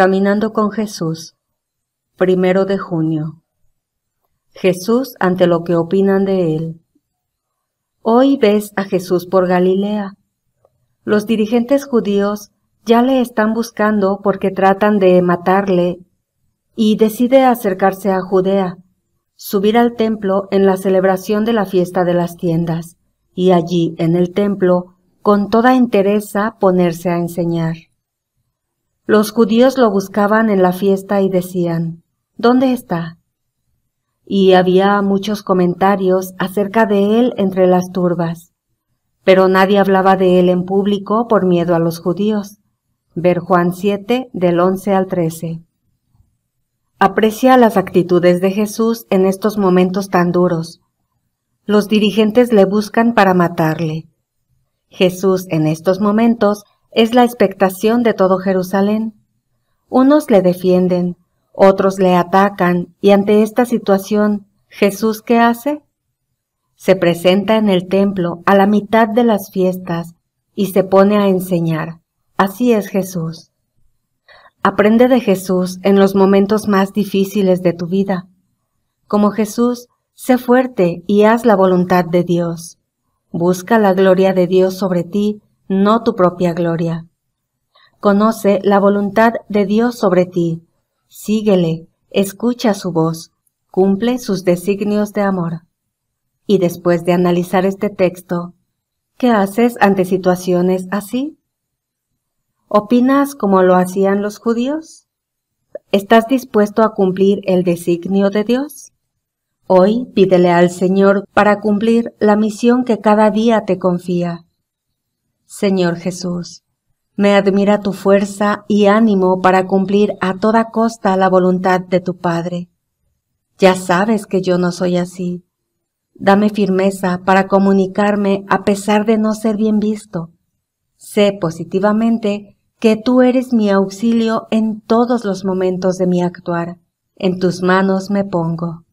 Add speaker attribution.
Speaker 1: Caminando con Jesús, primero de junio. Jesús ante lo que opinan de él. Hoy ves a Jesús por Galilea. Los dirigentes judíos ya le están buscando porque tratan de matarle y decide acercarse a Judea, subir al templo en la celebración de la fiesta de las tiendas y allí en el templo con toda entereza ponerse a enseñar. Los judíos lo buscaban en la fiesta y decían, ¿Dónde está? Y había muchos comentarios acerca de él entre las turbas, pero nadie hablaba de él en público por miedo a los judíos. Ver Juan 7 del 11 al 13. Aprecia las actitudes de Jesús en estos momentos tan duros. Los dirigentes le buscan para matarle. Jesús en estos momentos es la expectación de todo Jerusalén. Unos le defienden, otros le atacan, y ante esta situación, ¿Jesús qué hace? Se presenta en el templo a la mitad de las fiestas y se pone a enseñar. Así es Jesús. Aprende de Jesús en los momentos más difíciles de tu vida. Como Jesús, sé fuerte y haz la voluntad de Dios. Busca la gloria de Dios sobre ti no tu propia gloria. Conoce la voluntad de Dios sobre ti, síguele, escucha su voz, cumple sus designios de amor. Y después de analizar este texto, ¿qué haces ante situaciones así? ¿Opinas como lo hacían los judíos? ¿Estás dispuesto a cumplir el designio de Dios? Hoy pídele al Señor para cumplir la misión que cada día te confía. Señor Jesús. Me admira tu fuerza y ánimo para cumplir a toda costa la voluntad de tu Padre. Ya sabes que yo no soy así. Dame firmeza para comunicarme a pesar de no ser bien visto. Sé positivamente que tú eres mi auxilio en todos los momentos de mi actuar. En tus manos me pongo.